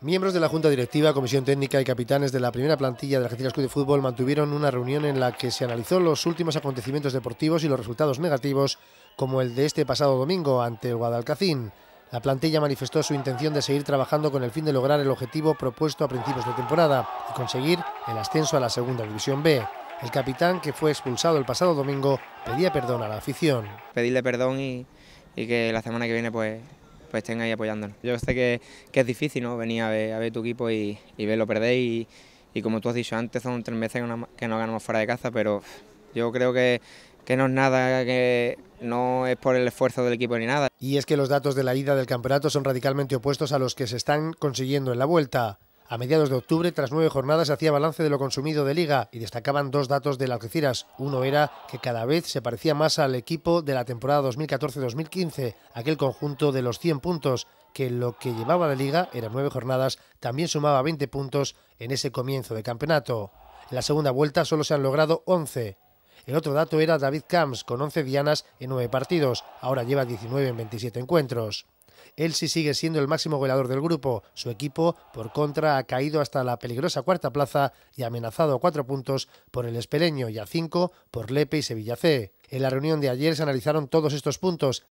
Miembros de la Junta Directiva, Comisión Técnica y capitanes de la primera plantilla del Argentina Club de Fútbol mantuvieron una reunión en la que se analizó los últimos acontecimientos deportivos y los resultados negativos, como el de este pasado domingo ante el Guadalcacín. La plantilla manifestó su intención de seguir trabajando con el fin de lograr el objetivo propuesto a principios de temporada y conseguir el ascenso a la Segunda División B. El capitán, que fue expulsado el pasado domingo, pedía perdón a la afición. Pedirle perdón y, y que la semana que viene pues pues estén ahí apoyándonos. Yo sé que, es difícil ¿no? venir a ver, tu equipo y, y verlo perdéis y, como tú has dicho antes, son tres meses que no, ganamos fuera de casa, pero yo creo que, que no es nada que, no es por el esfuerzo del equipo ni nada. Y es que los datos de la ida del campeonato son radicalmente opuestos a los que se están consiguiendo en la vuelta. A mediados de octubre, tras nueve jornadas, hacía balance de lo consumido de liga y destacaban dos datos de las Algeciras. Uno era que cada vez se parecía más al equipo de la temporada 2014-2015, aquel conjunto de los 100 puntos, que lo que llevaba la liga eran nueve jornadas, también sumaba 20 puntos en ese comienzo de campeonato. En la segunda vuelta solo se han logrado 11. El otro dato era David Camps, con 11 dianas en 9 partidos. Ahora lleva 19 en 27 encuentros. Él sí sigue siendo el máximo goleador del grupo. Su equipo, por contra, ha caído hasta la peligrosa cuarta plaza y amenazado a cuatro puntos por el Espeleño y a cinco por Lepe y Sevilla C. En la reunión de ayer se analizaron todos estos puntos